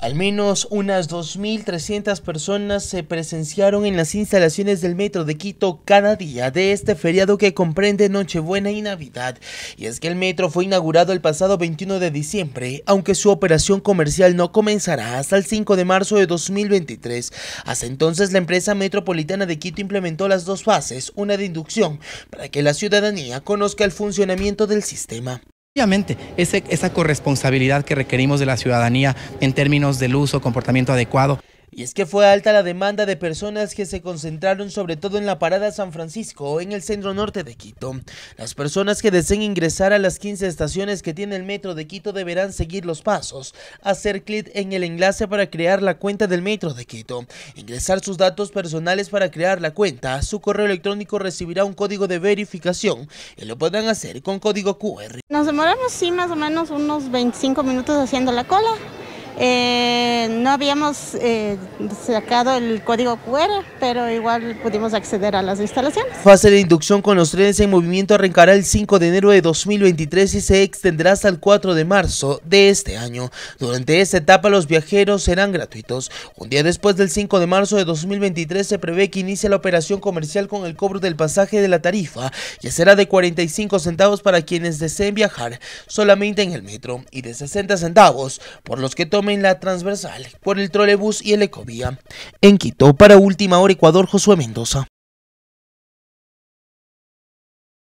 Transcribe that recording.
Al menos unas 2.300 personas se presenciaron en las instalaciones del Metro de Quito cada día de este feriado que comprende Nochebuena y Navidad. Y es que el metro fue inaugurado el pasado 21 de diciembre, aunque su operación comercial no comenzará hasta el 5 de marzo de 2023. Hasta entonces la empresa metropolitana de Quito implementó las dos fases, una de inducción, para que la ciudadanía conozca el funcionamiento del sistema. Obviamente, ese, esa corresponsabilidad que requerimos de la ciudadanía en términos del uso, comportamiento adecuado. Y es que fue alta la demanda de personas que se concentraron sobre todo en la parada San Francisco, en el centro norte de Quito. Las personas que deseen ingresar a las 15 estaciones que tiene el metro de Quito deberán seguir los pasos, hacer clic en el enlace para crear la cuenta del metro de Quito, ingresar sus datos personales para crear la cuenta, su correo electrónico recibirá un código de verificación y lo podrán hacer con código QR. Nos demoramos sí más o menos unos 25 minutos haciendo la cola. Eh, no habíamos eh, sacado el código QR, pero igual pudimos acceder a las instalaciones. Fase de inducción con los trenes en movimiento arrancará el 5 de enero de 2023 y se extenderá hasta el 4 de marzo de este año. Durante esta etapa los viajeros serán gratuitos. Un día después del 5 de marzo de 2023 se prevé que inicie la operación comercial con el cobro del pasaje de la tarifa, que será de 45 centavos para quienes deseen viajar solamente en el metro y de 60 centavos por los que tomen en la transversal por el trolebús y el Ecovía. En Quito, para última hora Ecuador, Josué Mendoza.